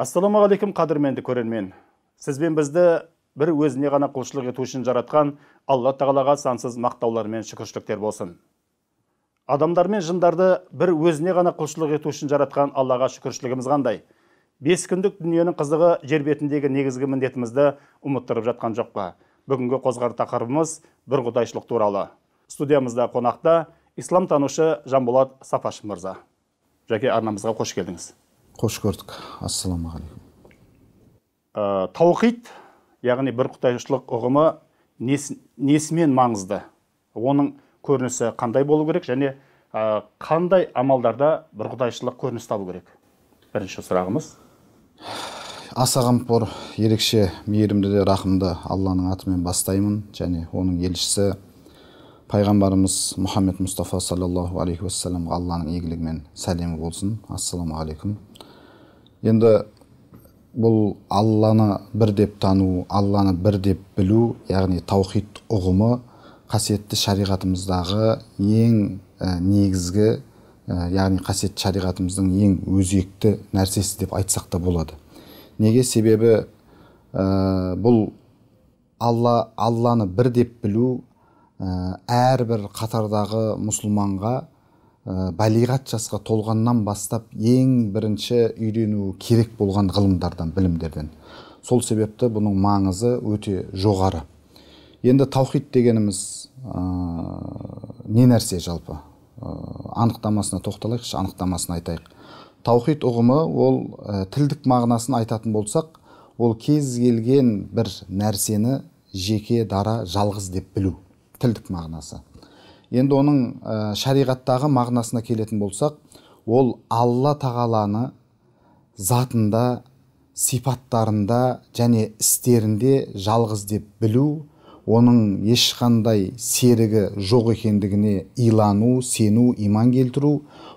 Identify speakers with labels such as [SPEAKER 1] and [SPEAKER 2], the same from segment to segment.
[SPEAKER 1] ассалаумағалейкум қадірменді көрермен сізбен бізді бір өзіне ғана құлшылық ету үшін жаратқан алла тағалаға сансыз мақтаулар мен шүкіршіліктер болсын адамдар мен жындарды бір өзіне ғана құлшылық ету үшін жаратқан аллаға шүкіршілігіміз қандай бес күндік дүниенің қызығы жер бетіндегі негізгі міндетімізді ұмыттырып жатқан жоқ па бүгінгі қозғар тақырыбымыз бір құдайшылық туралы студиямызда қонақта ислам танушы жанболат сапашев мырза жәке арнамызға қош келдіңіз қош көрдік ассалаумағалейкум ә, таухид яғни бір құдайшылық ұғымы нес, несімен маңызды оның көрінісі қандай болу керек және ә, қандай амалдарда бір құдайшылық көрініс табу керек бірінші сұрағымыз
[SPEAKER 2] аса қамқор ерекше мейірімді де рақымды алланың атымен бастаймын және оның елшісі пайғамбарымыз мұхаммед мұстафа саллаллаху алейхи уассаламға алланың игілігімен сәлемі болсын ассалаумағалейкум енді бұл алланы бір деп тану алланы бір деп білу яғни таухид ұғымы қасиетті шариғатымыздағы ең негізгі яғни қасиетті шариғатымыздың ең өзекті нәрсесі деп айтсақ та болады неге себебі ә, бұл алла алланы бір деп білу әрбір қатардағы мұсылманға ә, балиғат жасқа толғаннан бастап ең бірінші үйрену керек болған ғылымдардан білімдерден сол себепті бұның маңызы өте жоғары енді таухид дегеніміз ә, не нәрсе жалпы ә, анықтамасына тоқталайықшы анықтамасын айтайық таухид ұғымы ол ә, тілдік мағынасын айтатын болсақ ол кез келген бір нәрсені жеке дара жалғыз деп білу тілдік мағынасы енді оның ә, шариғаттағы мағынасына келетін болсақ ол алла тағаланы затында сипаттарында және істерінде жалғыз деп білу оның ешқандай серігі жоқ екендігіне илану сену иман келтіру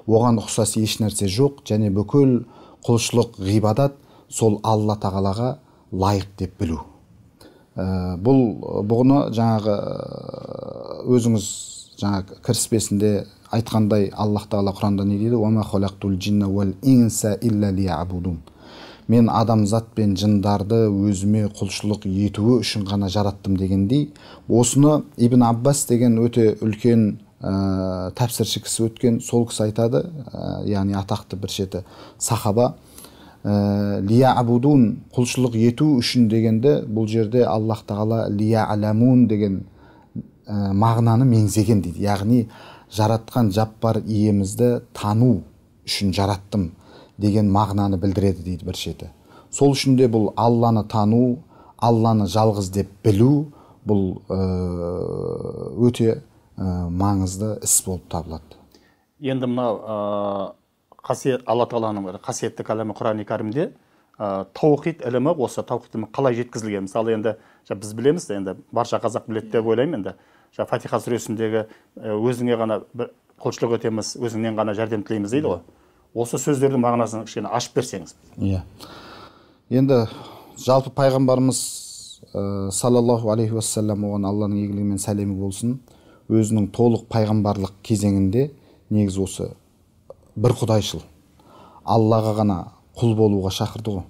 [SPEAKER 2] оған ұқсас ешнәрсе жоқ және бүкіл құлшылық ғибадат сол алла тағалаға лайық деп білу э, бұл бұны жаңағы э, өзіңіз жаңа кіріспесінде айтқандай аллах тағала құранда не дейді мен адамзат пен жындарды өзіме құлшылық етуі үшін ғана жараттым дегендей осыны ибн аббас деген өте үлкен ә, тәпсірші кісі өткен сол кісі айтады ә, яғни атақты бір шеті сахаба ә, лия абудун құлшылық ету үшін дегенді бұл жерде аллах тағала лия аламун деген ә, мағынаны меңзеген дейді яғни жаратқан жаппар иемізді тану үшін жараттым деген мағынаны білдіреді дейді бір шеті сол үшін де бұл алланы тану алланы жалғыз деп білу бұл э, өте э, маңызды іс болып табылады
[SPEAKER 1] енді мынау ә, қасиет алла тағаланың қасиетті қаламы құран кәрімде ә, таухид ілімі осы таухид қалай жеткізілген мысалы енді біз білеміз енді барша қазақ біледі деп иә. ойлаймын енді жаңағы фатиха сүресіндегі өзіңе ғана құлшылық етеміз өзіңнен ғана жәрдем тілейміз дейді ғой осы сөздердің мағынасын кішкене ашып берсеңіз
[SPEAKER 2] иә енді жалпы пайғамбарымыз ә, саллаллаху алейхи уассалам оған алланың игілігі мен сәлемі болсын өзінің толық пайғамбарлық кезеңінде негізі осы бір құдайшыл аллаға ғана құл болуға шақырды ғой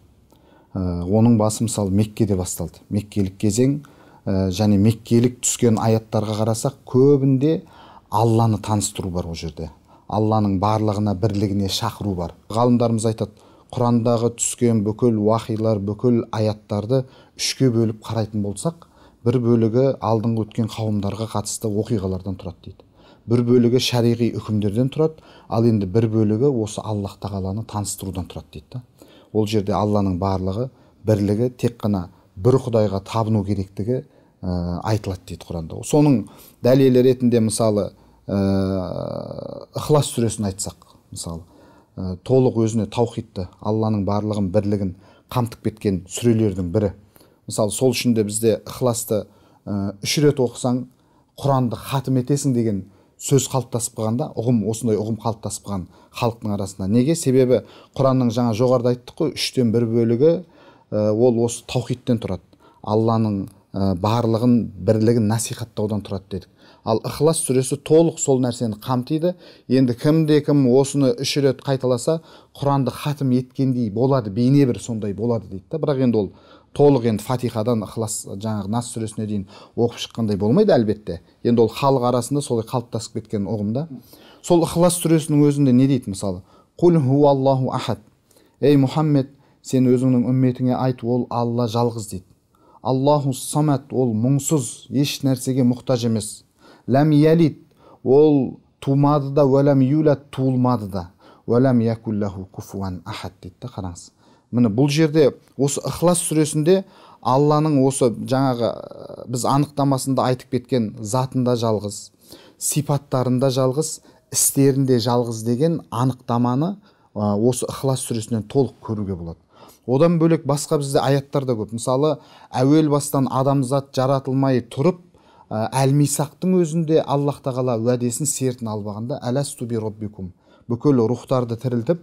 [SPEAKER 2] оның басы мысалы меккеде басталды меккелік кезең ә, және меккелік түскен аяттарға қарасақ көбінде алланы таныстыру бар ол жерде алланың барлығына бірлігіне шақыру бар ғалымдарымыз айтады құрандағы түскен бүкіл уақилар бүкіл аяттарды үшке бөліп қарайтын болсақ бір бөлігі алдыңғы өткен қауымдарға қатысты оқиғалардан тұрады дейді бір бөлігі шариғи үкімдерден тұрады ал енді бір бөлігі осы аллах тағаланы таныстырудан тұрады дейді да ол жерде алланың барлығы бірлігі тек қана бір құдайға табыну керектігі Э, айтылады дейді құранда соның дәлелі ретінде мысалы ә, ықылас сүресін айтсақ мысалы ә, толық өзіне таухидты алланың барлығын бірлігін қамтып кеткен сүрелердің бірі мысалы сол үшін де бізде ықыласты ә, үш рет оқысаң құранды хатым етесің деген сөз қалыптасып қалғанда ұғым осындай ұғым қалыптасып қалған халықтың арасында неге себебі құранның жаңа жоғарыда айттық қой үштен бір бөлігі ол осы таухидтен тұрады алланың ә, барлығын бірлігін насихаттаудан тұрады дедік ал ықылас сүресі толық сол нәрсені қамтиды енді кімде кім осыны үш рет қайталаса құранды хатым еткендей болады бейне бір сондай болады дейді да бірақ енді ол толық енді фатихадан ықылас жаңағы нас сүресіне дейін оқып шыққандай болмайды әлбетте енді ол халық арасында солай қалыптасып кеткен ұғым да сол ықылас сүресінің өзінде не дейді мысалы құл аллаху ахад ей мұхаммед сен өзіңнің үмметіңе айт ол алла жалғыз дейді аллаху самат ол мұңсыз еш нәрсеге мұқтаж емес ләм ялид ол тумады да уәләм юлят туылмады да уәләм якуллаху куфуан ахад дейді да қараңыз міне бұл жерде осы ықылас сүресінде алланың осы жаңағы біз анықтамасында айтып кеткен затында жалғыз сипаттарында жалғыз істерінде жалғыз деген анықтаманы осы ықылас сүресінен толық көруге болады одан бөлек басқа бізде аяттар да көп мысалы әуел бастан адамзат жаратылмай тұрып ә, әл өзінде аллах тағала уәдесін сертін албағанда алғанда әләстуби роббикум бүкіл рухтарды тірілтіп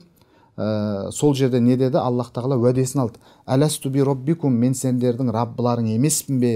[SPEAKER 2] сол жерде не деді аллах тағала уәдесін алды әләстуби роббикум мен сендердің раббыларың емеспін бе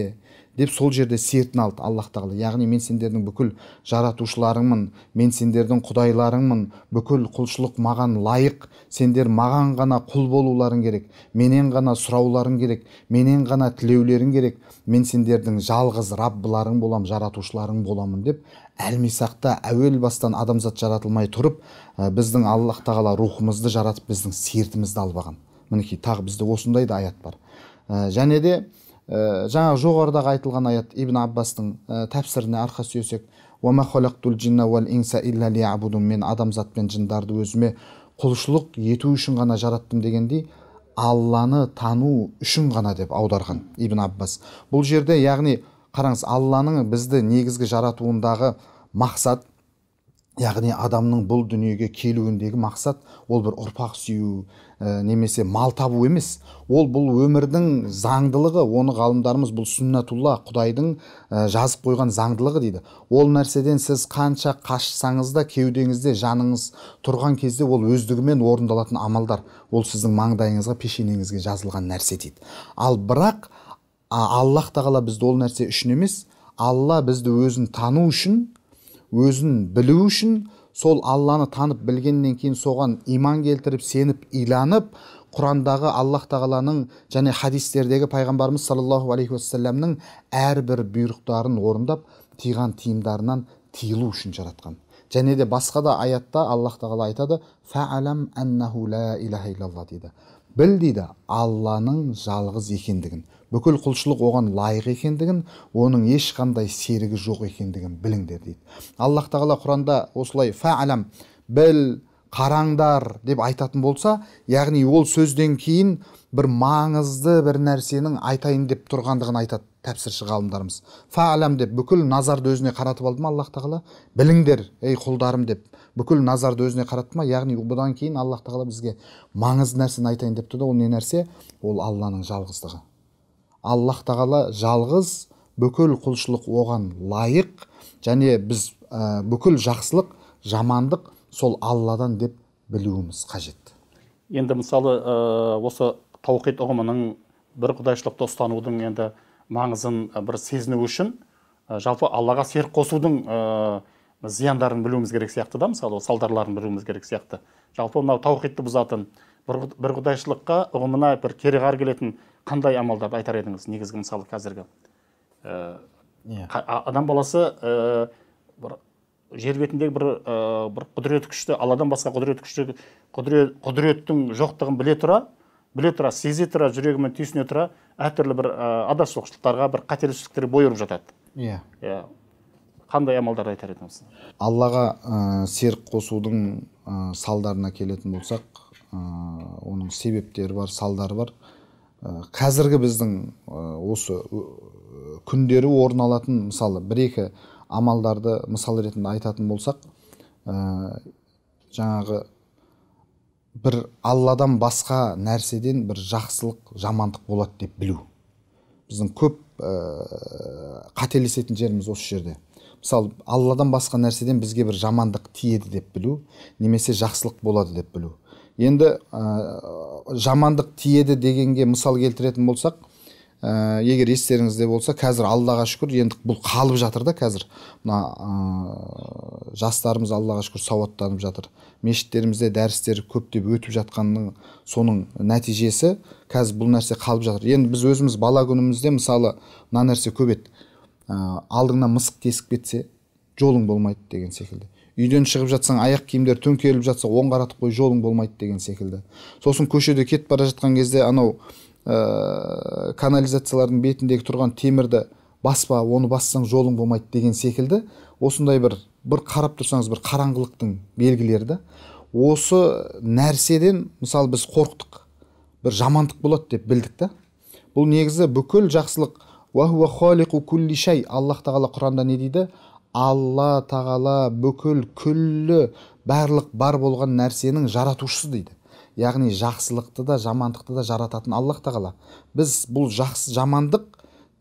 [SPEAKER 2] деп сол жерде сертін алды аллах тағала яғни мен сендердің бүкіл жаратушыларыңмын мен сендердің құдайларыңмын бүкіл құлшылық маған лайық сендер маған ғана құл болуларың керек менен ғана сұрауларың керек менен ғана тілеулерің керек мен сендердің жалғыз раббыларың болам, жаратушыларың боламын деп Әлмисақта әуел бастан адамзат жаратылмай тұрып ә, біздің аллах тағала рухымызды жаратып біздің сертімізді алып алған мінекей тағы бізде осындай да аят бар ә, және де ә, э, жаңағы жоғарыдағы айтылған аят ибн аббастың ә, тәпсіріне арқа сүйесек мен адамзат пен жындарды өзіме құлшылық ету үшін ғана жараттым дегендей алланы тану үшін ғана деп аударған ибн аббас бұл жерде яғни қараңыз алланың бізді негізгі жаратуындағы мақсат яғни адамның бұл дүниеге келуіндегі мақсат ол бір ұрпақ сүю немесе мал табу емес ол бұл өмірдің заңдылығы оны ғалымдарымыз бұл сүннатулла құдайдың жазып қойған заңдылығы дейді ол нәрседен сіз қанша қашсаңыз да кеудеңізде жаныңыз тұрған кезде ол өздігімен орындалатын амалдар ол сіздің маңдайыңызға пешенеңізге жазылған нәрсе дейді ал бірақ аллах тағала бізді ол нәрсе үшін емес алла бізді өзін тану үшін өзін білу үшін сол алланы танып білгеннен кейін соған иман келтіріп сеніп иланып құрандағы аллах тағаланың және хадистердегі пайғамбарымыз саллаллаху алейхи уассаламның әрбір бұйрықтарын орындап тиған тиымдарынан тыйылу үшін жаратқан және де басқа да аятта аллах тағала айтады фәалам аннаху ла илаха илалла дейді біл дейді алланың жалғыз екендігін бүкіл құлшылық оған лайық екендігін оның ешқандай серігі жоқ екендігін біліңдер дейді аллах тағала құранда осылай фәәләм біл қараңдар деп айтатын болса яғни ол сөзден кейін бір маңызды бір нәрсенің айтайын деп тұрғандығын айтады тәпсірші ғалымдарымыз фәәләм деп бүкіл назарды өзіне қаратып алды ма аллах тағала біліңдер ей құлдарым деп бүкіл назарды өзіне қаратты ма яғни бұдан кейін аллах тағала бізге маңызды нәрсені айтайын деп тұр да ол не нәрсе ол алланың жалғыздығы аллах тағала жалғыз бүкіл құлшылық оған лайық және біз ә, бүкіл жақсылық жамандық сол алладан деп білуіміз қажет
[SPEAKER 1] енді мысалы ә, осы таухид ұғымының бір құдайшылықты ұстанудың енді маңызын ә, бір сезіну үшін жалпы аллаға серік қосудың зияндарын білуіміз керек сияқты да мысалы салдарларын білуіміз керек сияқты жалпы мынау таухидты бұзатын бір құдайшылыққа ұғымына бір кереғар келетін қандай амалдарды айтар едіңіз негізгі мысалы қазіргі ә, адам баласы ә, бір жер бетіндегі бір ә, бір құдірет күшті алладан басқа құдірет күшті құдірет, құдіреттің жоқтығын біле тұра біле тұра сезе тұра жүрегімен түйсіне тұра әртүрлі бір ә, адасушылықтарға бір қателесіздіктерге бой ұрып жатады иә иә yeah қандай амалдар айтар едіңіз
[SPEAKER 2] аллаға ә, серік қосудың ә, салдарына келетін болсақ оның себептері бар салдары бар қазіргі біздің осы күндері орын алатын мысалы бір екі амалдарды мысал ретінде айтатын болсақ ә, жаңағы бір алладан басқа нәрседен бір жақсылық жамандық болады деп білу біздің көп ә, қателесетін жеріміз осы жерде мысалы алладан басқа нәрседен бізге бір жамандық тиеді деп білу немесе жақсылық болады деп білу енді ә, жамандық тиеді дегенге мысал келтіретін болсақ ә, егер естеріңізде болса қазір аллаға шүкір енді бұл қалып жатыр да қазір мына ә, жастарымыз аллаға шүкір сауаттанып жатыр мешіттерімізде дәрістер көптеп өтіп жатқанның соның нәтижесі қазір бұл нәрсе қалып жатыр енді біз өзіміз бала күнімізде мысалы мына нәрсе көп еді ә, алдыңнан мысық тесіп кетсе жолың болмайды деген секілді үйден шығып жатсаң аяқ киімдер төңкеріліп жатса оң қаратып қой жолың болмайды деген секілді сосын көшеде кетіп бара жатқан кезде анау ә, канализациялардың бетіндегі тұрған темірді баспа оны бассаң жолың болмайды деген секілді осындай бір бір қарап тұрсаңыз бір қараңғылықтың белгілері да осы нәрседен мысалы біз қорықтық бір жамандық болады деп білдік та бұл негізі бүкіл жақсылық шай аллах тағала құранда не дейді алла тағала бүкіл күллі барлық бар болған нәрсенің жаратушысы дейді яғни жақсылықты да жамандықты да жарататын аллах тағала біз бұл жақсы жамандық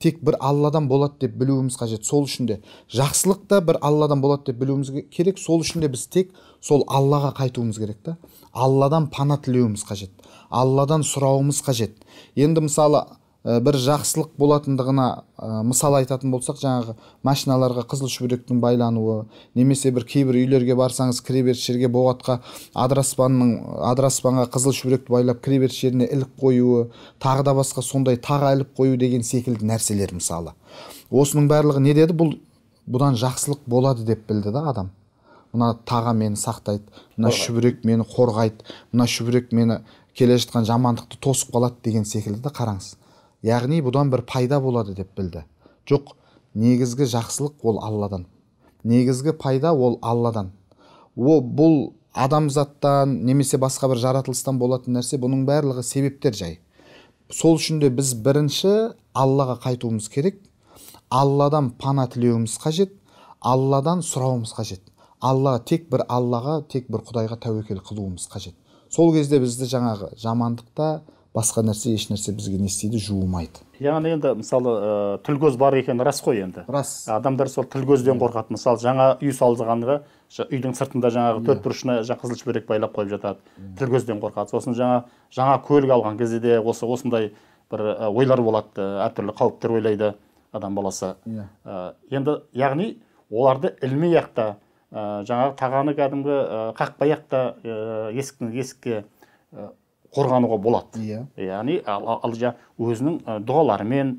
[SPEAKER 2] тек бір алладан болады деп білуіміз қажет сол үшін де жақсылық та бір алладан болады деп білуіміз керек сол үшін де біз тек сол аллаға қайтуымыз керек та алладан пана тілеуіміз қажет алладан сұрауымыз қажет енді мысалы Э, бір жақсылық болатындығына ә, мысал айтатын болсақ жаңағы машиналарға қызыл шүберектің байлануы немесе бір кейбір үйлерге барсаңыз кіреберіс жерге боғатқа адыраспанның адыраспанға қызыл шүберекті байлап кіреберіс жеріне іліп қоюы тағы да басқа сондай таға іліп қою деген секілді нәрселер мысалы осының барлығы не деді бұл бұдан жақсылық болады деп білді да адам мына таға мені сақтайды мына шүберек мені қорғайды мына шүберек мені келе жатқан жамандықты тосып қалады деген секілді да қараңыз яғни бұдан бір пайда болады деп білді жоқ негізгі жақсылық ол алладан негізгі пайда ол алладан О бұл адамзаттан немесе басқа бір жаратылыстан болатын нәрсе бұның барлығы себептер жай сол үшін де біз бірінші аллаға қайтуымыз керек алладан пана тілеуіміз қажет алладан сұрауымыз қажет алла тек бір аллаға тек бір құдайға тәуекел қылуымыз қажет сол кезде бізді жаңағы жамандықта басқа нәрсе нәрсе бізге не істейді жуымайды
[SPEAKER 1] яғни енді мысалы ә, бар екені рас қой енді рас адамдар сол тіл иә. қорқады мысалы жаңа үй салғанға үйдің сыртында жаңағы иә. төрт бұрышына қызыл шүберек байлап қойып жатады тіл қорқады сосын жаңа жаңа көлік алған кезде де осы осындай бір э, ойлар болады әртүрлі қауіптер ойлайды адам баласы ә, енді яғни оларды ілмей ақ ә, жаңағы тағаны кәдімгі ә, қақпай ақ та ә, есіктің есікке қорғануға болады иә яғни ал, өзінің дұғаларымен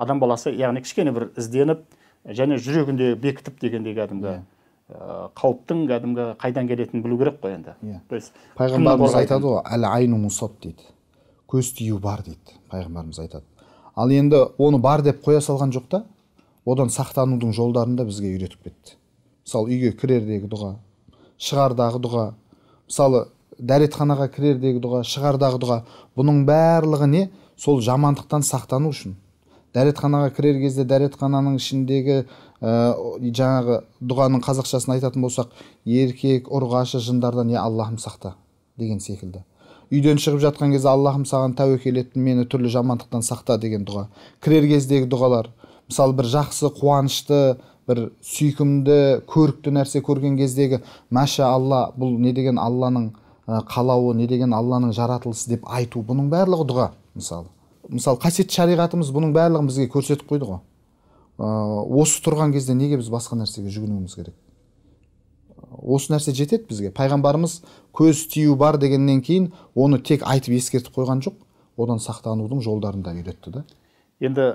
[SPEAKER 1] адам баласы яғни кішкене бір ізденіп және жүрегінде бекітіп дегендей кәдімгі иә. қауіптің кәдімгі қайдан келетінін білу керек қой енді иә то есть пайғамбарымыз айтады
[SPEAKER 2] ғой әл айну мусаб дейді көз тию бар дейді пайғамбарымыз айтады ал енді оны бар деп қоя салған жоқ та одан сақтанудың жолдарын да бізге үйретіп кетті мысалы үйге кірердегі дұға шығардағы дұға мысалы дәретханаға кірердегі дұға шығардағы дұға бұның барлығы не сол жамандықтан сақтану үшін дәретханаға кірер кезде дәретхананың ішіндегі ә, жаңағы дұғаның қазақшасын айтатын болсақ еркек ұрғашы жындардан не аллахым сақта деген секілді үйден шығып жатқан кезде аллахым саған тәуекел еттім мені түрлі жамандықтан сақта деген дұға кірер кездегі дұғалар мысалы бір жақсы қуанышты бір сүйкімді көрікті нәрсе көрген кездегі мәша алла бұл не деген алланың қалауы не деген алланың жаратылысы деп айту бұның барлығы дұға мысалы мысалы қасиетті шариғатымыз бұның барлығын бізге көрсетіп қойды ғой осы тұрған кезде неге біз басқа нәрсеге жүгінуіміз керек осы нәрсе жетеді бізге пайғамбарымыз көз тию бар дегеннен кейін оны тек айтып ескертіп қойған жоқ одан сақтанудың жолдарын да үйретті да
[SPEAKER 1] енді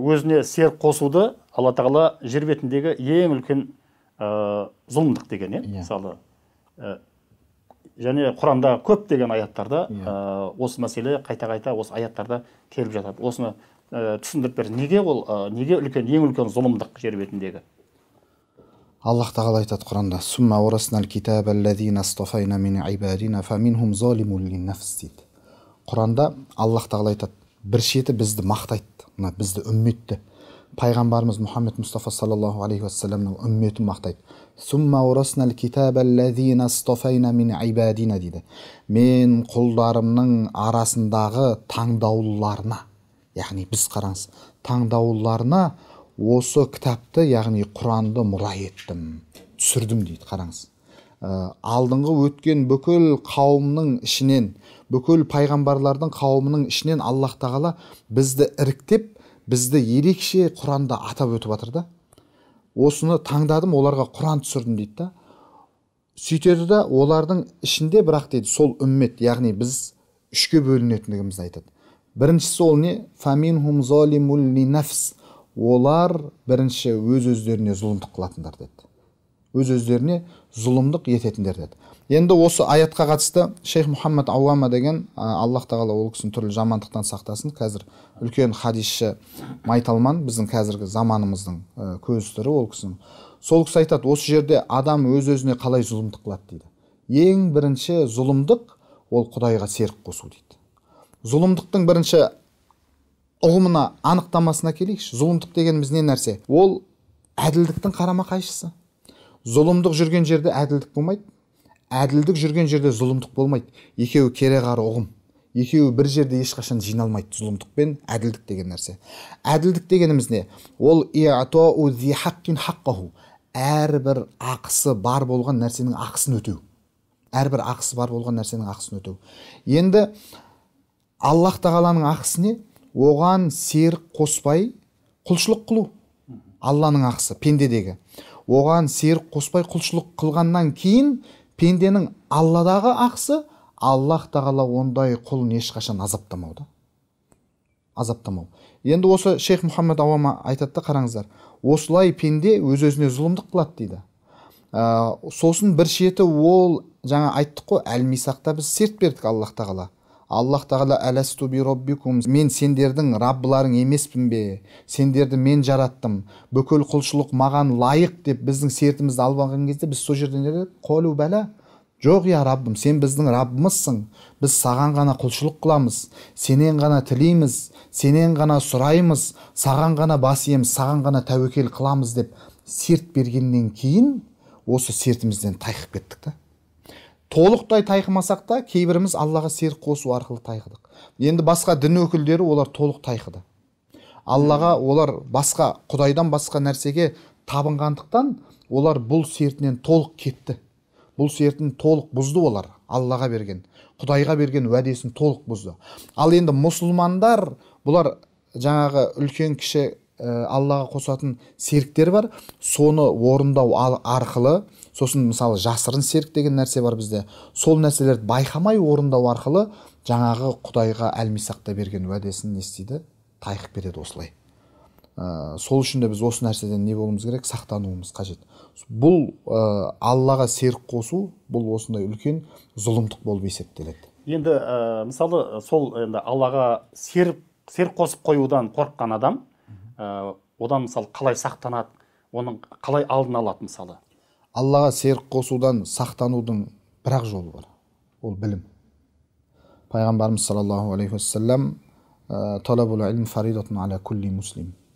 [SPEAKER 1] өзіне серік қосуды алла тағала жер бетіндегі ең үлкен зұлымдық деген иә, иә. мысалы және Құранда көптеген аяттарда ә, осы мәселе қайта қайта осы аяттарда келіп жатады осыны ә, түсіндіріп бер неге ол ә, неге үлкен ең үлкен зұлымдық жер бетіндегі
[SPEAKER 2] аллах тағала айтады құранда сумма дейді құранда аллах тағала айтады бір шеті бізді мақтайды мына бізді үмметті пайғамбарымыз мұхаммед мұстафа саллаллаху алейхи уассаламның үмметін мақтайды дейді мен құлдарымның арасындағы таңдаулыларына яғни біз қараңыз таңдаулыларына осы кітапты яғни құранды мұра еттім түсірдім дейді қараңыз ә, алдыңғы өткен бүкіл қауымның ішінен бүкіл пайғамбарлардың қауымының ішінен аллах тағала бізді іріктеп бізді ерекше құранда атап өтіп жатыр да осыны таңдадым оларға құран түсірдім дейді да сөйтеді да олардың ішінде бірақ дейді сол үммет яғни біз үшке бөлінетіндігімізді айтады біріншісі ол не олар бірінші өз өздеріне зұлымдық қылатындар деді өз өздеріне зұлымдық ететіндер деді енді осы аятқа қатысты шейх мұхаммад ауама деген ә, аллах тағала ол кісіні түрлі жамандықтан сақтасын қазір үлкен хадисші майталман біздің қазіргі заманымыздың ә, көз ол кісінің сол кісі айтады осы жерде адам өз өзіне қалай зұлымдық қылады дейді ең бірінші зұлымдық ол құдайға серік қосу дейді зұлымдықтың бірінші ұғымына анықтамасына келейікші зұлымдық дегеніміз не нәрсе ол әділдіктің қарама қайшысы зұлымдық жүрген жерде әділдік болмайды әділдік жүрген жерде зұлымдық болмайды екеуі қары ұғым екеуі бір жерде ешқашан жиналмайды зұлымдық пен әділдік деген нәрсе әділдік дегеніміз не ол әрбір ақысы бар болған нәрсенің ақысын өтеу әрбір ақысы бар болған нәрсенің ақысын өтеу енді аллах тағаланың ақысы не оған серік қоспай құлшылық қылу алланың ақысы пендедегі оған серік қоспай құлшылық қылғаннан кейін пенденің алладағы ақысы аллах тағала ондай құлын ешқашан азаптамауды. азаптамау енді осы шейх мұхаммед ауама айтады да қараңыздар осылай пенде өз өзіне зұлымдық қылады дейді ә, сосын бір шеті ол жаңа айттық қой әл біз серт бердік аллах тағала аллах тағала әләсту би мен сендердің раббыларың емеспін бе сендерді мен жараттым бүкіл құлшылық маған лайық деп біздің сертімізді алып алған кезде біз сол жерде не қолу бәлә жоқ иә раббым сен біздің раббымызсың біз саған ғана құлшылық қыламыз сенен ғана тілейміз сенен ғана сұраймыз саған ғана бас иеміз саған ғана тәуекел қыламыз деп серт бергеннен кейін осы сертімізден тайқып кеттік та толықтай тайқымасақ та кейбіріміз аллаға серік қосу арқылы тайқыдық енді басқа дін өкілдері олар толық тайқыды аллаға олар басқа құдайдан басқа нәрсеге табынғандықтан олар бұл сертінен толық кетті бұл сертін толық бұзды олар аллаға берген құдайға берген уәдесін толық бұзды ал енді мұсылмандар бұлар жаңағы үлкен кіші Э, аллаға қосатын серіктер бар соны орындау арқылы сосын мысалы жасырын серік деген нәрсе бар бізде сол нәрселерді байқамай орындау арқылы жаңағы құдайға әлмисақта берген уәдесін не істейді тайқып береді осылай ә, сол үшін де біз осы нәрседен не болуымыз керек сақтануымыз қажет бұл ә, аллаға серік қосу бұл осындай үлкен зұлымдық болып есептеледі
[SPEAKER 1] енді ә, мысалы сол енді аллаға серік серік қосып қоюдан қорыққан адам ә, одан мысалы қалай сақтанады оның қалай алдын алады мысалы
[SPEAKER 2] аллаға серік қосудан сақтанудың бір ақ жолы бар ол білім пайғамбарымыз саллаллаху алейхи уассалам э,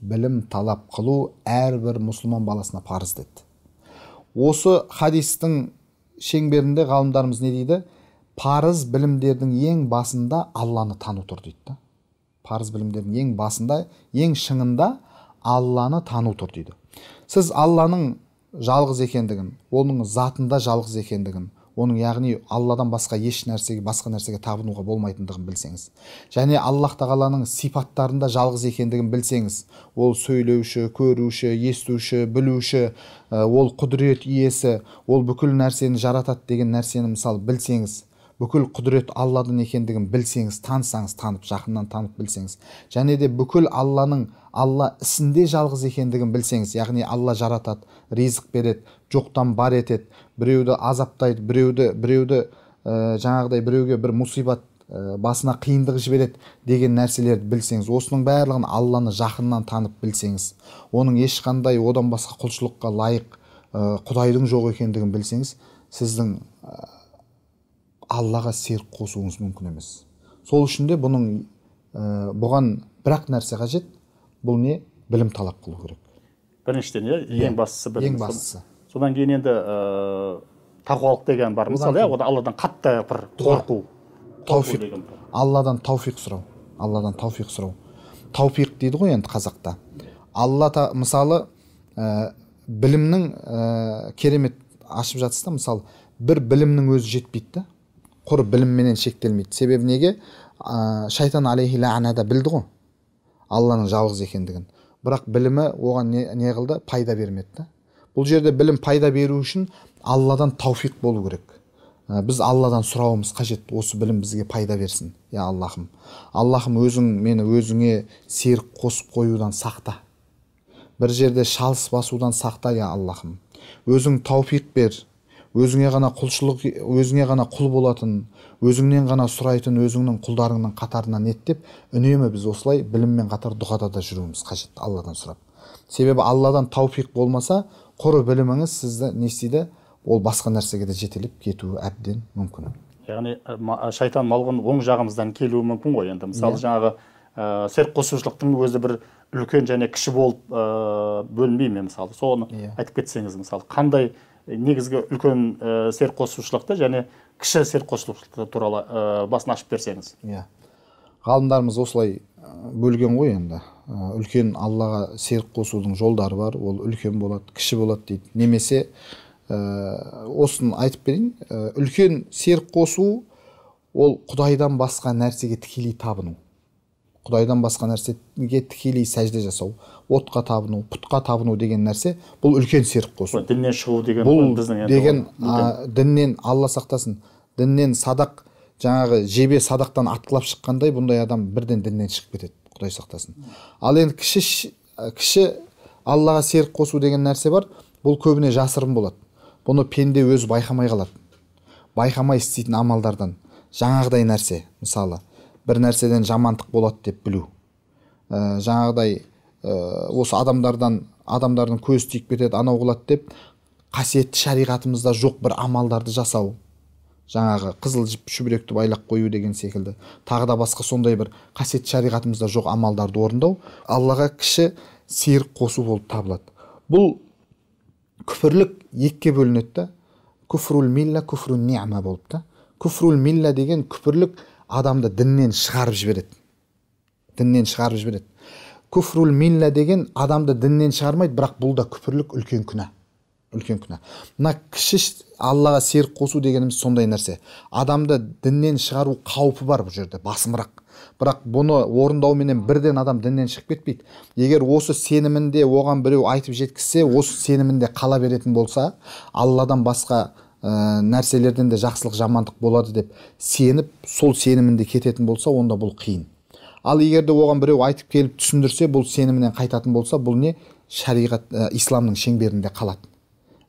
[SPEAKER 2] білім талап қылу әрбір мұсылман баласына парыз деді осы хадистің шеңберінде ғалымдарымыз не дейді парыз білімдердің ең басында алланы тану тұр дейді да парыз білімдердің ең басында ең шыңында алланы тану тұр дейді сіз алланың жалғыз екендігін оның затында жалғыз екендігін оның яғни алладан басқа еш нәрсеге басқа нәрсеге табынуға болмайтындығын білсеңіз және аллах тағаланың сипаттарында жалғыз екендігін білсеңіз ол сөйлеуші көруші естуші білуші ол құдірет иесі ол бүкіл нәрсені жаратады деген нәрсені мысалы білсеңіз бүкіл құдірет алладан екендігін білсеңіз танысаңыз танып жақыннан танып білсеңіз және де бүкіл алланың алла ісінде жалғыз екендігін білсеңіз яғни алла жаратады ризық береді жоқтан бар етеді біреуді азаптайды біреуді біреуді ә, жаңағыдай біреуге бір мұсибат ә, э, басына қиындық жібереді деген нәрселерді білсеңіз осының барлығын алланы жақыннан танып білсеңіз оның ешқандай одан басқа құлшылыққа лайық э, құдайдың жоқ екендігін білсеңіз сіздің аллаға серік қосуыңыз мүмкін емес сол үшін де бұның ә, бұған бір ақ нәрсе қажет бұл не білім талап қылу керек
[SPEAKER 1] біріншіден иә ең иә, бастысы білім ең бастысы содан кейін енді ыыы э, тақуалық деген бар мысалы иә алладан қатты бір қорқу
[SPEAKER 2] алладан тауфиқ сұрау алладан тауфиқ сұрау тауфиқ дейді ғой енді қазақта алла та мысалы ә, білімнің ә, керемет ашып жатсыз да мысалы бір білімнің өзі жетпейді да құр білімменен шектелмейді себебі неге ә, шайтан алейхи да білді ғой алланың жалғыз екендігін бірақ білімі оған не, қылды пайда бермеді да бұл жерде білім пайда беру үшін алладан тауфиқ болу керек біз алладан сұрауымыз қажет осы білім бізге пайда берсін я аллахым аллахым өзің мені өзіңе серік қосып қоюдан сақта бір жерде шалыс басудан сақта я аллахым өзің тауфиқ бер өзіңе ғана құлшылық өзіңе ғана құл болатын өзіңнен ғана сұрайтын өзіңнің құлдарыңның қатарынан ет деп үнемі біз осылай біліммен қатар дұғада да жүруіміз қажет алладан сұрап себебі алладан тауфиқ болмаса құр біліміңіз сізді не істейді ол басқа нәрсеге де жетелеп кетуі әбден мүмкін
[SPEAKER 1] яғни шайтан малғұн оң жағымыздан келуі мүмкін ғой енді мысалы иә. жаңағы ә, қосушылықтың өзі бір үлкен және кіші болып ә, бөлінбей ме мысалы соны иә. айтып кетсеңіз мысалы қандай негізгі үлкен ә, э, қосушылықты және кіші серқосушылықты туралы ә, басын ашып берсеңіз
[SPEAKER 2] иә ғалымдарымыз осылай э, бөлген ғой енді үлкен аллаға серік қосудың жолдары бар ол үлкен болады кіші болады дейді немесе ә, осыны айтып берейін үлкен серік қосу ол құдайдан басқа нәрсеге тікелей табыну құдайдан басқа нәрсеге тікелей сәжде жасау отқа табыну пұтқа табыну деген нәрсе бұл үлкен серік қосу діннен
[SPEAKER 1] шығу деген бұл біздің деген
[SPEAKER 2] діннен алла сақтасын діннен садақ жаңағы жебе садақтан атқылап шыққандай бұндай адам бірден діннен шығып кетеді құдай сақтасын ал енді кіші кіші аллаға серік қосу деген нәрсе бар бұл көбіне жасырын болады бұны пенде өзі байқамай қалады байқамай істейтін амалдардан жаңағыдай нәрсе мысалы бір нәрседен жамандық болады деп білу ә, жаңағыдай ә, осы адамдардан адамдардың көзі тиіп кетеді анау қылады деп қасиетті шариғатымызда жоқ бір амалдарды жасау жаңағы қызыл жіп шүберекті байлап қою деген секілді тағы да басқа сондай бір қасиетті шариғатымызда жоқ амалдарды орындау аллаға кіші серік қосу болып табылады бұл күпірлік екіге бөлінеді да күфрул милля күфру нима болып та күфрул милля деген күпірлік адамды діннен шығарып жібереді діннен шығарып жібереді куфрул милля деген адамды діннен шығармайды бірақ бұл да күпірлік үлкен күнә үлкен күнә мына кіші аллаға серік қосу дегеніміз сондай нәрсе адамды діннен шығару қаупі бар бұл жерде басымырақ бірақ бұны орындауменен бірден адам діннен шығып кетпейді егер осы сенімінде оған біреу айтып жеткізсе осы сенімінде қала беретін болса алладан басқа ә, нәрселерден де жақсылық жамандық болады деп сеніп сол сенімінде кететін болса онда бұл қиын ал егер де оған біреу айтып келіп түсіндірсе бұл сенімінен қайтатын болса бұл не шариғат ә, исламның шеңберінде қалады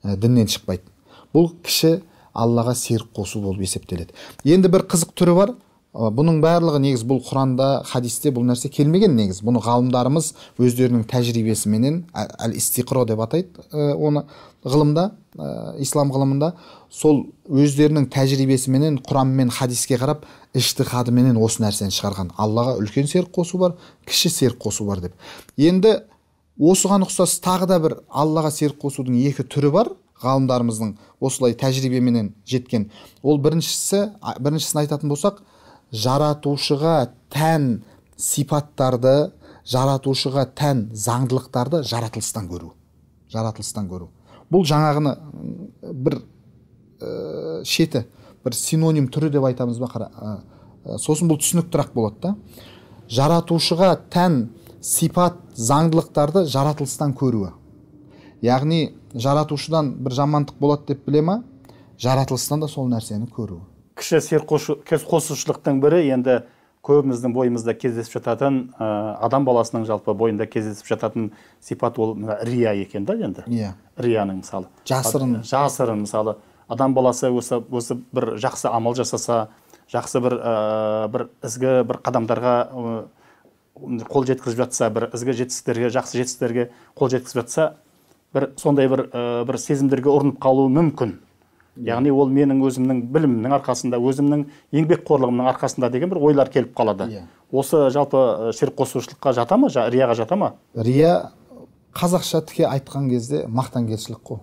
[SPEAKER 2] ә, э, діннен шықпайды бұл кіші аллаға серік қосу болып есептеледі енді бір қызық түрі бар бұның барлығы негіз бұл құранда хадисте бұл нәрсе келмеген негіз бұны ғалымдарымыз өздерінің тәжірибесіменен әл истиқро деп атайды оны ғылымда ә, ислам ғылымында сол өздерінің тәжірибесіменен құран мен хадиске қарап менен осы нәрсені шығарған аллаға үлкен серік қосу бар кіші серік қосу бар деп енді осыған ұқсас тағы да бір аллаға серік қосудың екі түрі бар ғалымдарымыздың осылай тәжірибеменен жеткен ол біріншісі біріншісін айтатын болсақ жаратушыға тән сипаттарды жаратушыға тән заңдылықтарды жаратылыстан көру жаратылыстан көру бұл жаңағыны бір ә, шеті бір синоним түрі деп айтамыз ба қара сосын бұл түсініктірақ болады да жаратушыға тән сипат заңдылықтарды жаратылыстан көруі яғни жаратушыдан бір жамандық болады деп біле ма жаратылыстан да сол нәрсені көру
[SPEAKER 1] кіші серқосушылықтың бірі енді көбіміздің бойымызда кездесіп жататын ә, адам баласының жалпы бойында кездесіп жататын сипат ол рия екен да енді иә yeah. рияның мысалы жасырын жасырын мысалы адам баласы осы осы бір жақсы амал жасаса жақсы бір ә, бір ізгі бір қадамдарға ә, қол жеткізіп жатса бір ізгі жетістіктерге жақсы жетістіктерге қол жеткізіп жатса бір сондай бір ә, бір сезімдерге ұрынып қалуы мүмкін яғни ол менің өзімнің білімімнің арқасында өзімнің еңбекқорлығымның арқасында деген бір ойлар келіп қалады yeah. Иә. осы жалпы ширк қосушылыққа жата ма рияға жата ма
[SPEAKER 2] рия қазақша тіке айтқан кезде мақтангершілік қой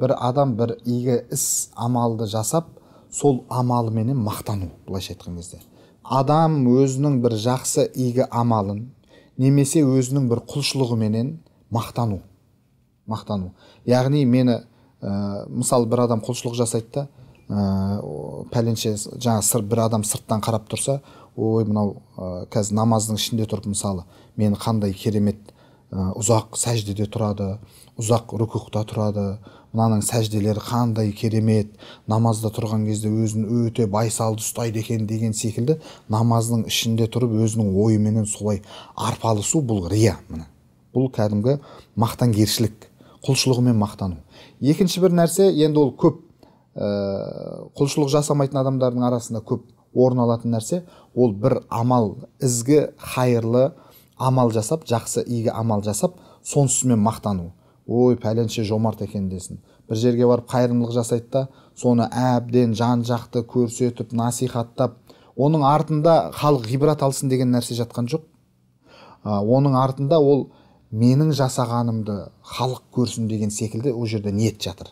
[SPEAKER 2] бір адам бір игі іс амалды жасап сол амалыменен мақтану былайша айтқан кезде адам өзінің бір жақсы игі амалын немесе өзінің бір құлшылығыменен мақтану мақтану яғни мені ә, э, мысалы бір адам құлшылық жасайды да ә, пәленше жаңа сыр бір адам сырттан қарап тұрса ой мынау ә, қазір намаздың ішінде тұрып мысалы мені қандай керемет ұзақ сәждеде тұрады ұзақ рукухта тұрады мынаның сәжделері қандай керемет намазда тұрған кезде өзін өте байсалды ұстайды екен деген секілді намаздың ішінде тұрып өзінің ойыменен солай арпалысу бұл рия міне бұл кәдімгі мақтангершілік құлшылығымен мақтану екінші бір нәрсе енді ол көп ә, құлшылық жасамайтын адамдардың арасында көп орын алатын нәрсе ол бір амал ізгі хайырлы амал жасап жақсы игі амал жасап сонысымен мақтану ой пәленше жомарт екен десін бір жерге барып қайырымдылық жасайды да соны әбден жан жақты көрсетіп насихаттап оның артында халық ғибрат алсын деген нәрсе жатқан жоқ оның артында ол менің жасағанымды халық көрсін деген секілді ол жерде ниет жатыр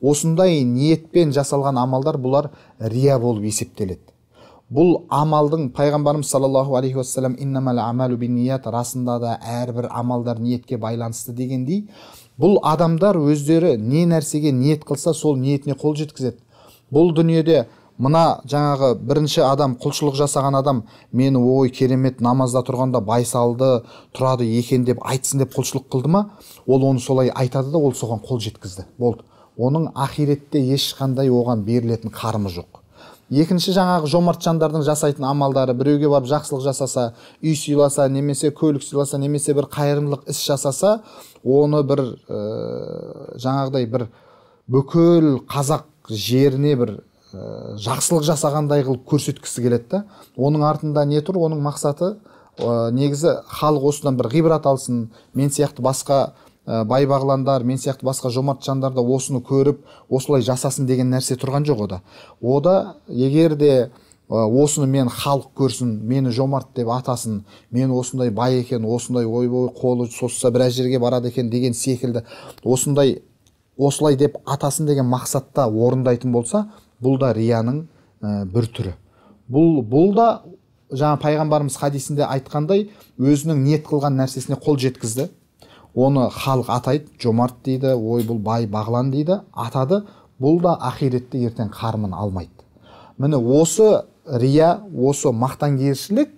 [SPEAKER 2] осындай ниетпен жасалған амалдар бұлар рия болып есептеледі бұл амалдың пайғамбарымыз саллаллаху алейхи уассалам расында да әрбір амалдар ниетке байланысты дегендей бұл адамдар өздері не нәрсеге ниет қылса сол ниетіне қол жеткізеді бұл дүниеде мына жаңағы бірінші адам құлшылық жасаған адам мен ой керемет намазда тұрғанда байсалды тұрады екен деп айтсын деп құлшылық қылды ма ол оны солай айтады да ол соған қол жеткізді болды оның ақиретте ешқандай оған берілетін қарымы жоқ екінші жаңағы жомарт жандардың жасайтын амалдары біреуге барып жақсылық жасаса үй сыйласа немесе көлік сыйласа немесе бір қайырымдылық іс жасаса оны бір ә, жаңағыдай бір бүкіл қазақ жеріне бір Э, жақсылық жасағандай қылып көрсеткісі келеді да оның артында не тұр оның мақсаты э, негізі халық осыдан бір ғибрат алсын мен сияқты басқа ә, э, бағландар мен сияқты басқа жомарт жандар да осыны көріп осылай жасасын деген нәрсе тұрған жоқ ода ода егер де осыны мен халық көрсін мені жомарт деп атасын мен осындай бай екен осындай ойбой қолы созса біраз жерге барады екен деген секілді осындай осылай деп атасын деген мақсатта орындайтын болса бұл да рияның э, бір түрі бұл бұл да жаңа пайғамбарымыз хадисінде айтқандай өзінің ниет қылған нәрсесіне қол жеткізді оны халық атайды жомарт дейді ой бұл бай бағлан дейді атады бұл да ақиретте ертең қарымын алмайды міне осы рия осы мақтангершілік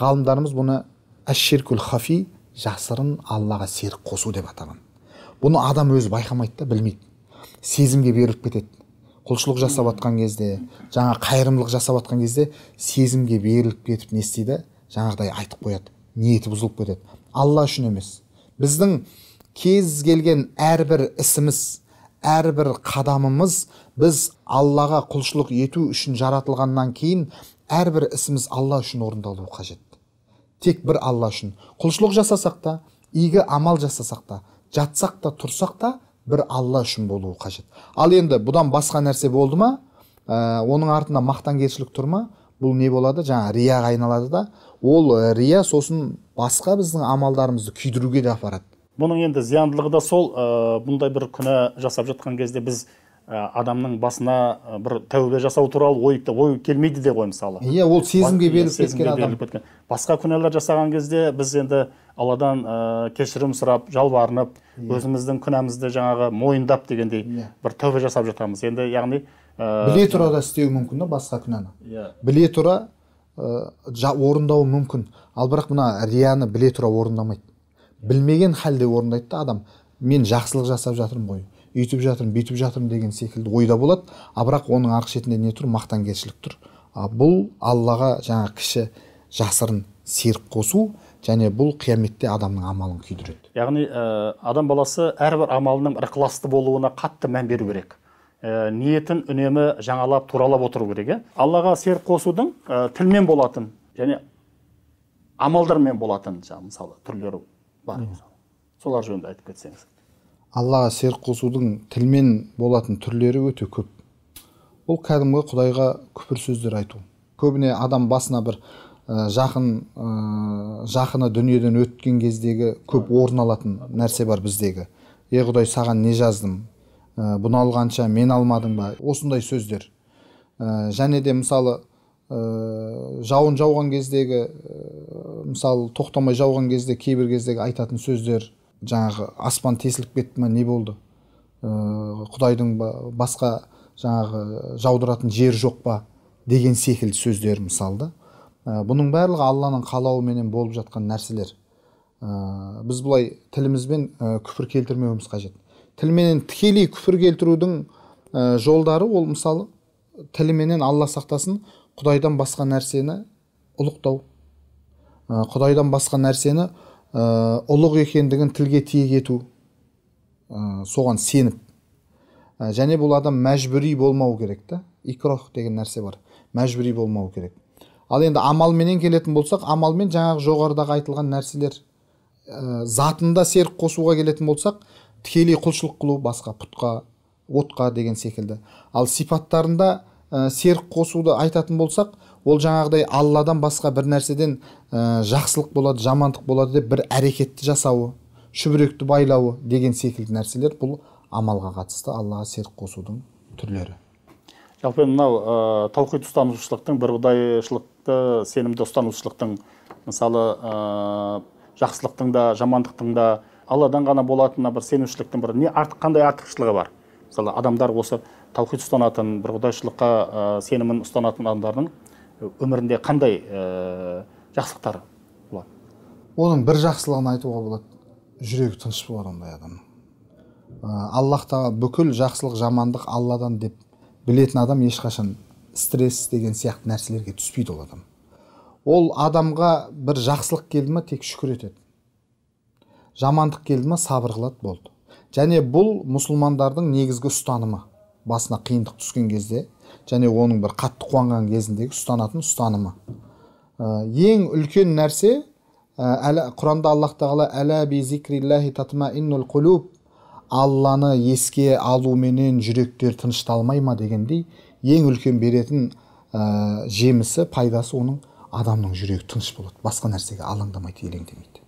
[SPEAKER 2] ғалымдарымыз бұны әшширкул хафи жасырын аллаға серік қосу деп атаған бұны адам өзі байқамайды да білмейді сезімге беріліп кетеді құлшылық жасап жатқан кезде жаңа қайырымдылық жасап жатқан кезде сезімге беріліп кетіп не істейді жаңағыдай айтып қояды ниеті бұзылып кетеді алла үшін емес біздің кез келген әрбір ісіміз әрбір қадамымыз біз аллаға құлшылық ету үшін жаратылғаннан кейін әрбір ісіміз алла үшін орындалуы қажет тек бір алла үшін құлшылық жасасақ та игі амал жасасақ та жатсақ та тұрсақ та бір алла үшін болуы қажет ал енді бұдан басқа нәрсе болды ма ә, оның артында мақтангершілік тұр ма бұл не болады жаңа рияға айналады да ол ә, рия сосын басқа біздің амалдарымызды күйдіруге де апарады
[SPEAKER 1] бұның енді зияндылығы да сол ә, бұндай бір күнә жасап жатқан кезде біз Э, адамның басына э, бір тәубе жасау туралы ой, ой келмейді де ғой мысалы иә ол сезімге беріліп иә, кеткен адам кеткен. басқа күнәлар жасаған кезде біз енді алладан ә, кешірім сұрап жалбарынып yeah. Иә. өзіміздің күнәмізді жаңағы мойындап дегендей yeah. Иә. бір тәубе жасап жатамыз енді яғни ә, біле тұра
[SPEAKER 2] да істеу мүмкін да басқа күнәні yeah. біле тұра ә, орындауы мүмкін ал бірақ мына рияны біле тұра орындамайды білмеген халде орындайды да адам мен жақсылық жасап жатырмын ғой үйтіп жатырмын бүйтіп жатырмын деген секілді ойда болады а бірақ оның арғы шетінде не тұр мақтанкершілік тұр а бұл аллаға жаңа кіші жасырын серік қосу және бұл қияметте адамның амалын күйдіреді
[SPEAKER 1] яғни э, адам баласы әрбір амалының ықыласты болуына қатты мән беру керек ә, ниетін үнемі жаңалап туралап отыру керек иә аллаға серік қосудың ә, тілмен болатын және амалдармен болатын мысалы түрлері бар солар жөнінде айтып кетсеңіз
[SPEAKER 2] аллаға серік қосудың тілмен болатын түрлері өте көп бұл кәдімгі құдайға күпір сөздер айту көбіне адам басына бір жақын ә, жақыны дүниеден өткен кездегі көп орын алатын нәрсе бар біздегі е құдай саған не жаздым ә, бұны алғанша мен алмадың ба осындай сөздер ә, және де мысалы ә, жауын жауған кездегі мысалы тоқтамай жауған кезде кейбір кездегі айтатын сөздер жаңағы аспан тесіліп кетті ма не болды ыыы э, құдайдың басқа жаңағы жаудыратын жер жоқ па деген секілді сөздер мысалы да ә, э, бұның барлығы алланың қалауыменен болып жатқан нәрселер ә, біз былай тілімізбен ә, күпір келтірмеуіміз қажет тілменен тікелей күпір келтірудің ә, жолдары ол мысалы тіліменен алла сақтасын құдайдан басқа нәрсені ұлықтау құдайдан басқа нәрсені Э, ұлық екендігін тілге тиек ету э, соған сеніп э, және бұл адам мәжбүри болмау керек та икрох деген нәрсе бар мәжбүри болмау керек ал енді амалменен келетін болсақ амалмен жаңағы жоғарыдағы айтылған нәрселер затында серік қосуға келетін болсақ тікелей құлшылық қылу басқа пұтқа отқа деген секілді ал сипаттарында ә, серік қосуды айтатын болсақ ол жаңағыдай алладан басқа бір нәрседен ә, жақсылық болады жамандық болады деп бір әрекетті жасауы шүберекті байлауы деген секілді нәрселер бұл амалға қатысты аллаға серік қосудың
[SPEAKER 1] түрлері жалпы мынау ә, э, таухид ұстанушылықтың бір құдайшылықты сенімді ұстанушылықтың мысалы ә, жақсылықтың да жамандықтың да алладан ғана болатынына бір сенушіліктің бір не артық қандай артықшылығы бар мысалы адамдар осы таухид ұстанатын бір құдайшылыққа ә, сенімін ұстанатын адамдардың өмірінде қандай ә, болады
[SPEAKER 2] оның бір жақсылығын айтуға болады жүрегі тыныш болады ондай адамның э, аллах тағала бүкіл жақсылық жамандық алладан деп білетін адам ешқашан стресс деген сияқты нәрселерге түспейді ол адам ол адамға бір жақсылық келді ма тек шүкір етеді жамандық келді ма сабыр қылады болды және бұл мұсылмандардың негізгі ұстанымы басына қиындық түскен кезде және оның бір қатты қуанған кезіндегі ұстанатын ұстанымы ә, ең үлкен нәрсе ә, құранда аллах тағала алланы еске алуменен жүректер тынышталмай ма дегендей ең үлкен беретін ә, жемісі пайдасы оның адамның жүрегі тыныш болады басқа нәрсеге алаңдамайды елеңдемейді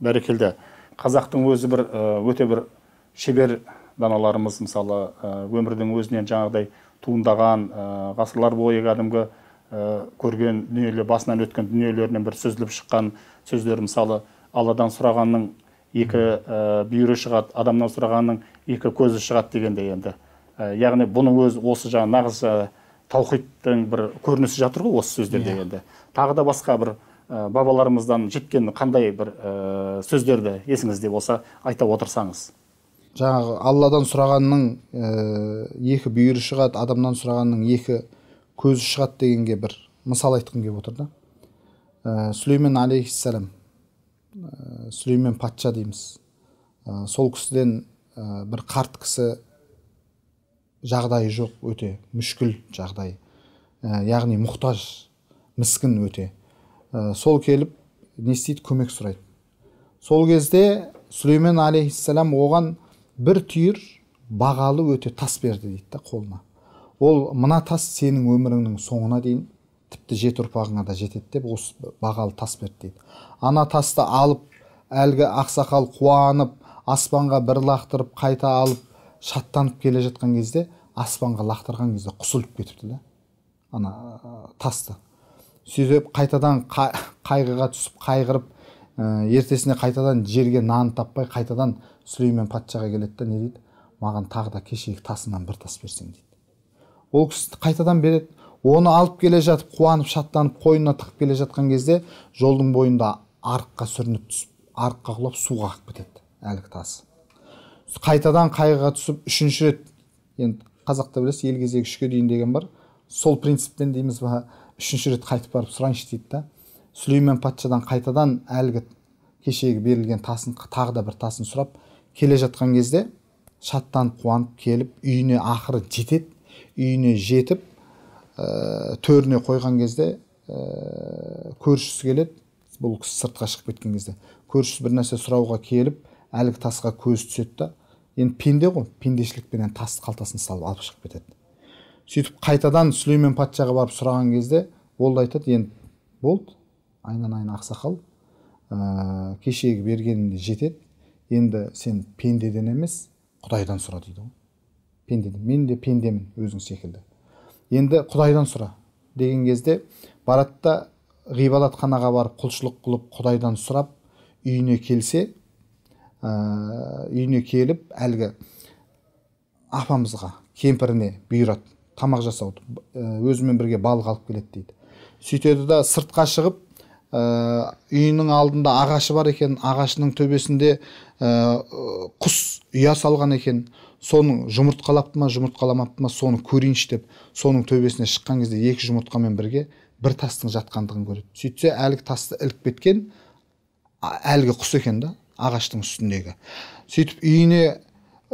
[SPEAKER 1] бәрекелді қазақтың өзі бір ә, өте бір шебер даналарымыз мысалы өмірдің өзінен жаңағыдай туындаған э, ғасырлар бойы кәдімгі э, көрген дүниелер басынан өткен дүниелерінен бір сөзіліп шыққан сөздер мысалы алладан сұрағанның екі э, бүйірі шығады адамнан сұрағанның екі көзі шығады дегенде енді яғни бұның өзі осы жаңағы нағыз таухидтың бір көрінісі жатыр ғой осы сөздерде иә. енді тағы да басқа бір бабаларымыздан жеткен қандай бір сөздерді есіңізде болса айта отырсаңыз
[SPEAKER 2] жаңағы алладан сұрағанның ә, екі бүйірі шығады адамнан сұрағанның екі көзі шығады дегенге бір мысал айтқым келіп отыр да ә, сүлеймен алейхисалам э, сүлеймен патша дейміз сол кісіден бір қарт кісі жағдайы жоқ өте мүшкіл жағдай яғни мұқтаж міскін өте сол келіп не істейді көмек сұрайды сол кезде сүлеймен алейхисалам оған бір түйір бағалы өте тас берді дейді да қолына ол мына тас сенің өміріңнің соңына дейін тіпті жеті ұрпағыңа да жетеді деп осы бағалы тас берді дейді ана тасты алып әлгі ақсақал қуанып аспанға бір лақтырып қайта алып шаттанып келе жатқан кезде аспанға лақтырған кезде құсылып кетіпті да ана тасты сөйтіп қайтадан қайғыға түсіп қайғырып ә, ертесіне қайтадан жерге нан таппай қайтадан сүлеймен патшаға келеді да не дейді маған тағы да кешегі тасыңнан бір тас берсең дейді ол кісі қайтадан береді оны алып келе жатып қуанып шаттанып қойнына тығып келе жатқан кезде жолдың бойында арыққа сүрініп түсіп арыққа құлап суға ағып кетеді әлгі тас қайтадан қайғыға түсіп үшінші рет енді қазақта білесіз ел кезегі үшке дейін деген бар сол принциппен дейміз ба үшінші рет қайтып барып сұрайыншы дейді да сүлеймен патшадан қайтадан әлгі кешегі берілген тасын тағы да бір тасын сұрап келе жатқан кезде шаттан қуанып келіп үйіне ақыры жетеді үйіне жетіп ә, төріне қойған кезде ә, көршісі келеді бұл кісі сыртқа шығып кеткен кезде көршісі бір нәрсе сұрауға келіп әлгі тасқа көзі түседі да енді пенде ғой пендешілікпенен тас қалтасын салып алып шығып кетеді сөйтіп қайтадан сүлеймен патшаға барып сұраған кезде ол да айтады енді болды айна ақсақал ә, кешегі бергенінде жетеді енді сен пендеден емес құдайдан сұра дейді ғой пендеден мен де пендемін өзің секілді енді құдайдан сұра деген кезде барады да ғибадатханаға барып құлшылық қылып құдайдан сұрап үйіне келсе ә, үйіне келіп әлгі апамызға кемпіріне бұйырады тамақ жасауды ә, өзімен бірге балық алып келеді дейді сөйтеді да сыртқа шығып ә, үйінің алдында ағашы бар екен ағашының төбесінде ә, құс ұя салған екен соның жұмыртқалапты ма жұмыртқаламапты ма соны көрейінші деп соның төбесіне шыққан кезде екі жұмыртқамен бірге бір тастың жатқандығын көреді сөйтсе әлгі тасты іліп кеткен әлгі құс екен да ағаштың үстіндегі сөйтіп үйіне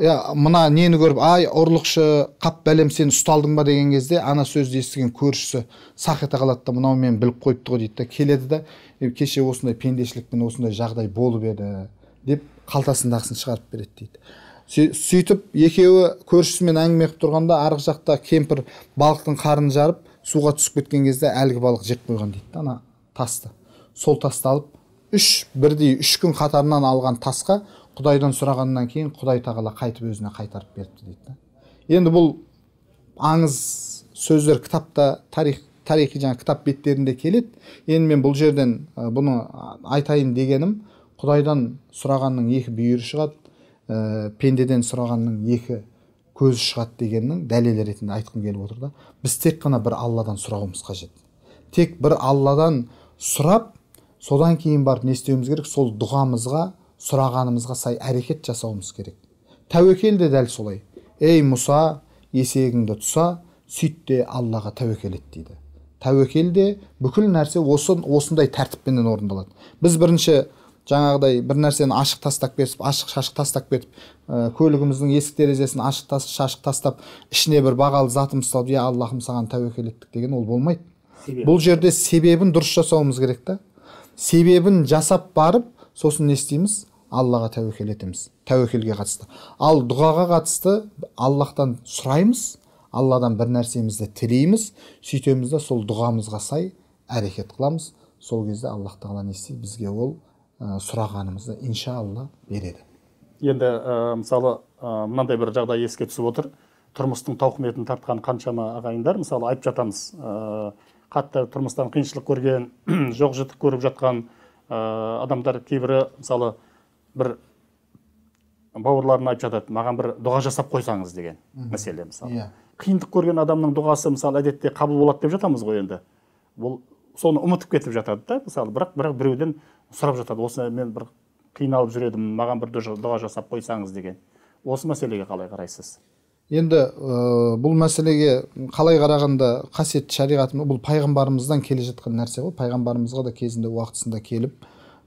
[SPEAKER 2] иә мына нені көріп ай ұрлықшы қап бәлем сен ұсталдың ба деген кезде ана сөзді естіген көршісі сақ ете қалады да мынау мені біліп қойыпты ғой дейді да келеді да кеше осындай пендешілікпен осындай жағдай болып еді деп қалтасындағысын шығарып береді дейді сөйтіп екеуі көршісімен әңгіме қылып тұрғанда арғы жақта кемпір балықтың қарын жарып суға түсіп кеткен кезде әлгі балық жеп қойған дейді ана тасты сол тасты алып үш бірдей үш күн қатарынан алған тасқа құдайдан сұрағаннан кейін құдай тағала қайтып өзіне қайтарып беріпті дейді енді бұл аңыз сөздер кітапта тарих тарихи жаңағы кітап беттерінде келеді енді мен бұл жерден бұны айтайын дегенім құдайдан сұрағанның екі бүйірі шығады ә, пендеден сұрағанның екі көзі шығады дегеннің дәлелі ретінде айтқым келіп отыр да біз тек қана бір алладан сұрауымыз қажет тек бір алладан сұрап содан кейін барып не істеуіміз керек сол дұғамызға сұрағанымызға сай әрекет жасауымыз керек тәуекел де дәл солай ей мұса есегіңді тұса сүйт те аллаға тәуекел ет дейді тәуекел де бүкіл нәрсе осы осындай тәртіппенен орындалады біз бірінші жаңағыдай бір нәрсені ашық тастап кетіп ашық шашық тастап кетіп ә, көлігіміздің есік терезесін ашық тас, шашық тастап ішіне бір бағалы затымызды салып иә аллахым саған тәуекел еттік деген ол болмайды бұл жерде себебін дұрыс жасауымыз керек та себебін жасап барып сосын не істейміз аллаға тәуекел етеміз тәуекелге қатысты ал дұғаға қатысты аллахтан сұраймыз алладан бір нәрсемізді тілейміз сөйтеміз да сол дұғамызға сай әрекет қыламыз сол кезде аллах тағала не істейді бізге ол ә, сұрағанымызды иншалла береді
[SPEAKER 1] енді ә, мысалы ә, мынандай бір жағдай еске түсіп отыр тұрмыстың тауқыметін тартқан қаншама ағайындар мысалы айтып жатамыз ә, қатты тұрмыстан қиыншылық көрген жоқ жітік көріп жатқан ә, адамдар кейбірі мысалы бір бауырларым айтып жатады маған бір дұға жасап қойсаңыз деген мәселе мысалы yeah. Иә. қиындық көрген адамның дұғасы мысалы әдетте қабыл болады деп жатамыз ғой енді ол соны ұмытып кетіп жатады да мысалы бірақ бірақ біреуден сұрап жатады осы мен бір қиналып жүр едім маған бір дұға жасап қойсаңыз деген осы мәселеге қалай қарайсыз
[SPEAKER 2] енді ә, бұл мәселеге қалай қарағанда қасиетті шариғат бұл пайғамбарымыздан келе жатқан нәрсе ғой пайғамбарымызға да кезінде уақытысында келіп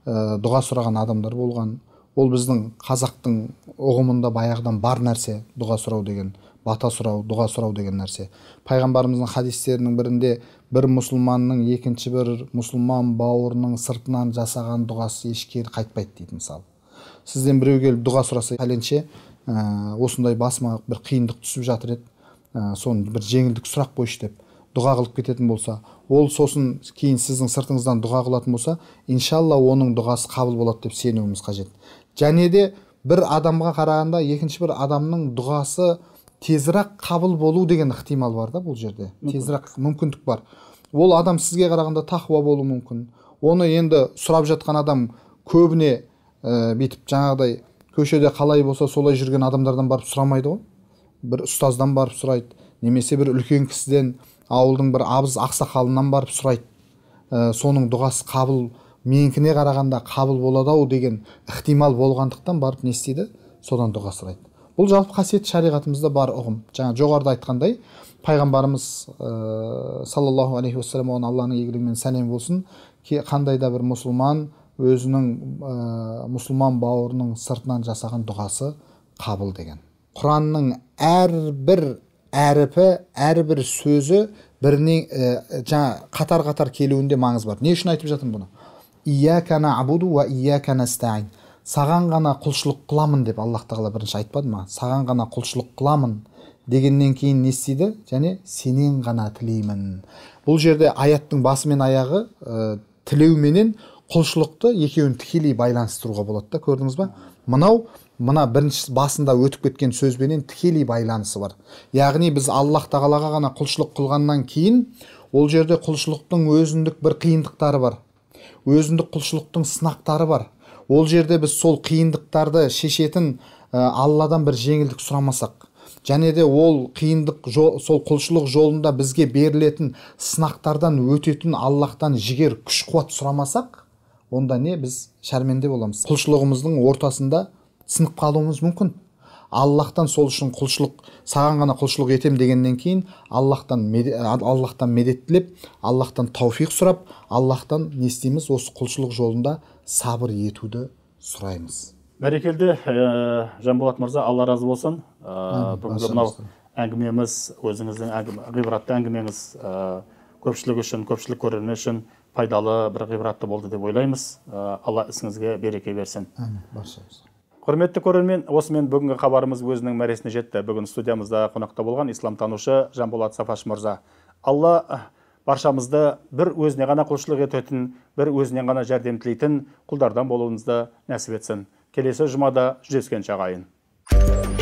[SPEAKER 2] ә, дұға сұраған адамдар болған ол біздің қазақтың ұғымында баяғыдан бар нәрсе дұға сұрау деген бата сұрау дұға сұрау деген нәрсе пайғамбарымыздың хадистерінің бірінде бір мұсылманның екінші бір мұсылман бауырының сыртынан жасаған дұғасы ешкері қайтпайды дейді мысалы сізден біреу келіп дұға сұраса пәленше ә, осындай басыма бір қиындық түсіп жатыр еді ә, соны бір жеңілдік сұрақ қойшы деп дұға қылып кететін болса ол сосын кейін сіздің сыртыңыздан дұға қылатын болса иншалла оның дұғасы қабыл болады деп сенуіміз қажет және де бір адамға қарағанда екінші бір адамның дұғасы тезірек қабыл болу деген ықтимал бар да бұл жерде тезірек мүмкіндік бар ол адам сізге қарағанда тақуа болуы мүмкін оны енді сұрап жатқан адам көбіне ә, бүйтіп жаңағыдай көшеде қалай болса солай жүрген адамдардан барып сұрамайды ғой бір ұстаздан барып сұрайды немесе бір үлкен кісіден ауылдың бір абыз ақсақалынан барып сұрайды ә, соның дұғасы қабыл менікіне қарағанда қабыл болады ау деген ықтимал болғандықтан барып не істейді содан дұға сұрайды бұл жалпы қасиет шариғатымызда бар ұғым жаңа жоғарыда айтқандай пайғамбарымыз ә, саллаллаху алейхи уассалам оған алланың мен сәлем болсын қандай да бір мұсылман өзінің э, мұсылман бауырының сыртынан жасаған дұғасы қабыл деген құранның әрбір әріпі әрбір сөзі біріне э, жаңа қатар қатар келуінде маңыз бар не үшін айтып жатырмын бұны ияка набуду уа ияка нәстаин саған ғана құлшылық қыламын деп аллах тағала бірінші айтпады ма саған ғана құлшылық қыламын дегеннен кейін не істейді және сенен ғана тілеймін бұл жерде аяттың басы мен аяғы ә, менен құлшылықты екеуін тікелей байланыстыруға болады да көрдіңіз ба мынау мына бірінші басында өтіп кеткен сөзбенен тікелей байланысы бар яғни біз аллах тағалаға ғана құлшылық қылғаннан кейін ол жерде құлшылықтың өзіндік бір қиындықтары бар өзіндік құлшылықтың сынақтары бар ол жерде біз сол қиындықтарды шешетін ә, алладан бір жеңілдік сұрамасақ және де ол қиындық сол құлшылық жолында бізге берілетін сынақтардан өтетін аллахтан жігер күш қуат сұрамасақ онда не біз шәрменде боламыз құлшылығымыздың ортасында сынып қалуымыз мүмкін аллахтан сол үшін құлшылық саған ғана құлшылық етем дегеннен кейін аллахтан аллахтан медет тілеп аллахтан тауфиқ сұрап аллахтан не істейміз осы құлшылық жолында сабыр етуді сұраймыз
[SPEAKER 1] бәрекелді ә, жанболат мырза алла разы болсын ә, бүгінгі мынау әңгімеміз өзіңіздің әңгім, ғибратты әңгімеңіз э, көпшілік үшін көпшілік көрермен үшін пайдалы бір ғибратты болды деп ойлаймыз алла ісіңізге береке берсін әмин құрметті көрермен осымен бүгінгі хабарымыз өзінің мәресіне жетті бүгін студиямызда қонақта болған исламтанушы жанболат сафаш мырза алла э, баршамызды бір өзіне ғана құлшылық ететін бір өзінен ғана жәрдем тілейтін құлдардан болуымызды нәсіп етсін келесі жұмада жүздескенше ағайын